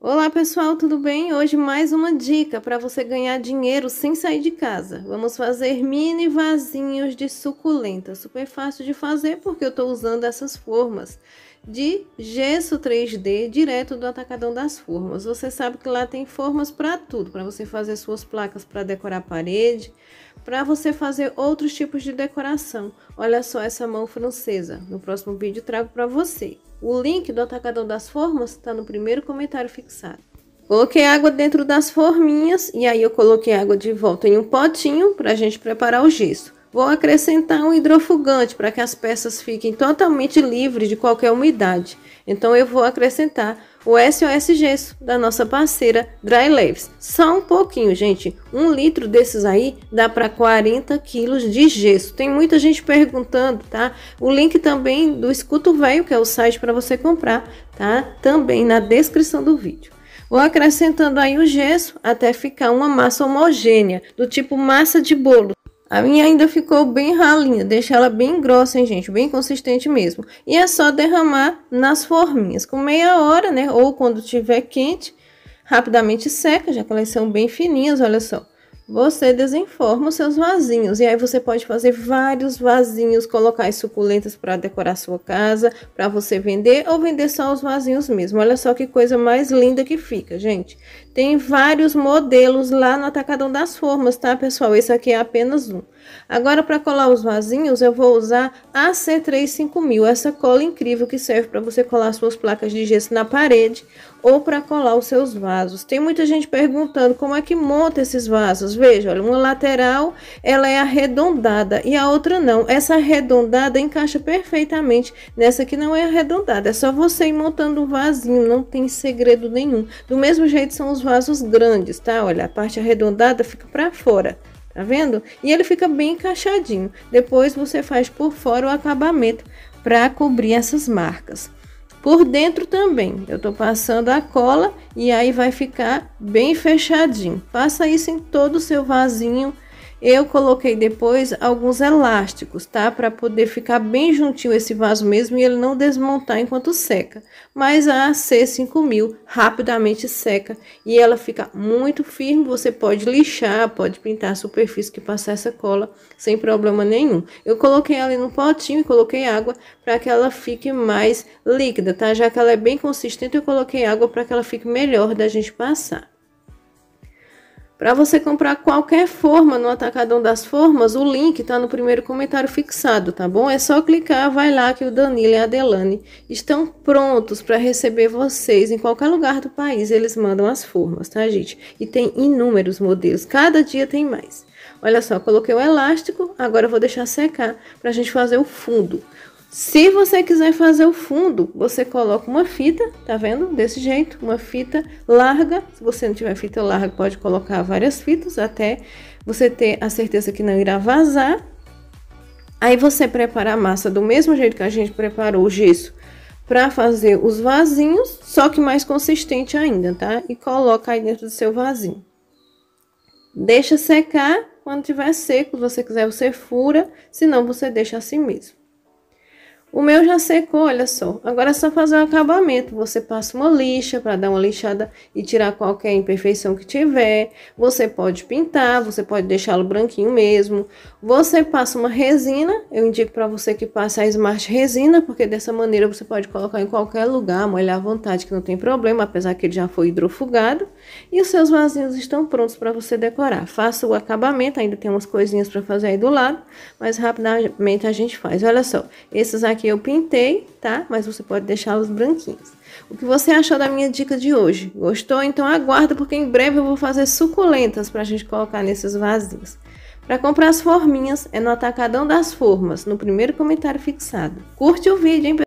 Olá pessoal, tudo bem? Hoje mais uma dica para você ganhar dinheiro sem sair de casa. Vamos fazer mini vasinhos de suculenta. Super fácil de fazer porque eu estou usando essas formas de gesso 3D direto do atacadão das formas. Você sabe que lá tem formas para tudo, para você fazer suas placas para decorar a parede, para você fazer outros tipos de decoração. Olha só essa mão francesa. No próximo vídeo trago para você. O link do Atacadão das Formas está no primeiro comentário fixado. Coloquei água dentro das forminhas e aí eu coloquei água de volta em um potinho para a gente preparar o gesso. Vou acrescentar um hidrofugante para que as peças fiquem totalmente livres de qualquer umidade. Então eu vou acrescentar o SOS Gesso da nossa parceira Dry Leaves. Só um pouquinho, gente. Um litro desses aí dá para 40 quilos de gesso. Tem muita gente perguntando, tá? O link também do Escuto Velho, que é o site para você comprar, tá? Também na descrição do vídeo. Vou acrescentando aí o gesso até ficar uma massa homogênea, do tipo massa de bolo, a minha ainda ficou bem ralinha, deixa ela bem grossa, hein, gente? Bem consistente mesmo. E é só derramar nas forminhas. Com meia hora, né? Ou quando tiver quente, rapidamente seca, já que elas são bem fininhas, olha só você desenforma os seus vasinhos. E aí você pode fazer vários vasinhos, colocar as suculentas para decorar sua casa, para você vender ou vender só os vasinhos mesmo. Olha só que coisa mais linda que fica, gente. Tem vários modelos lá no Atacadão das Formas, tá, pessoal? Esse aqui é apenas um. Agora, para colar os vasinhos, eu vou usar a C35000, essa cola incrível que serve para você colar suas placas de gesso na parede ou para colar os seus vasos. Tem muita gente perguntando como é que monta esses vasos. Veja, olha, uma lateral ela é arredondada e a outra não. Essa arredondada encaixa perfeitamente nessa que não é arredondada. É só você ir montando o um vasinho, não tem segredo nenhum. Do mesmo jeito são os vasos grandes, tá? Olha, a parte arredondada fica para fora. Tá vendo? E ele fica bem encaixadinho. Depois você faz por fora o acabamento para cobrir essas marcas. Por dentro também, eu estou passando a cola e aí vai ficar bem fechadinho. Passa isso em todo o seu vasinho eu coloquei depois alguns elásticos, tá? Para poder ficar bem juntinho esse vaso mesmo e ele não desmontar enquanto seca. Mas a C5000 rapidamente seca e ela fica muito firme. Você pode lixar, pode pintar a superfície que passar essa cola sem problema nenhum. Eu coloquei ela em um potinho e coloquei água para que ela fique mais líquida, tá? Já que ela é bem consistente, eu coloquei água para que ela fique melhor da gente passar. Para você comprar qualquer forma no Atacadão das Formas, o link está no primeiro comentário fixado, tá bom? É só clicar, vai lá que o Danilo e a Adelane estão prontos para receber vocês. Em qualquer lugar do país eles mandam as formas, tá, gente? E tem inúmeros modelos, cada dia tem mais. Olha só, coloquei o elástico, agora vou deixar secar para a gente fazer o fundo. Se você quiser fazer o fundo, você coloca uma fita, tá vendo? Desse jeito, uma fita larga. Se você não tiver fita larga, pode colocar várias fitas até você ter a certeza que não irá vazar. Aí você prepara a massa do mesmo jeito que a gente preparou o gesso para fazer os vasinhos, só que mais consistente ainda, tá? E coloca aí dentro do seu vasinho. Deixa secar, quando tiver seco, se você quiser você fura, senão você deixa assim mesmo. O meu já secou, olha só. Agora é só fazer o acabamento. Você passa uma lixa para dar uma lixada e tirar qualquer imperfeição que tiver. Você pode pintar, você pode deixá-lo branquinho mesmo. Você passa uma resina. Eu indico para você que passe a Smart Resina, porque dessa maneira você pode colocar em qualquer lugar, molhar à vontade, que não tem problema, apesar que ele já foi hidrofugado. E os seus vasinhos estão prontos para você decorar. Faça o acabamento, ainda tem umas coisinhas para fazer aí do lado, mas rapidamente a gente faz. Olha só, esses aqui aqui eu pintei, tá? Mas você pode deixá-los branquinhos. O que você achou da minha dica de hoje? Gostou? Então aguarda, porque em breve eu vou fazer suculentas para a gente colocar nesses vasinhos. Para comprar as forminhas, é no Atacadão das Formas, no primeiro comentário fixado. Curte o vídeo, hein,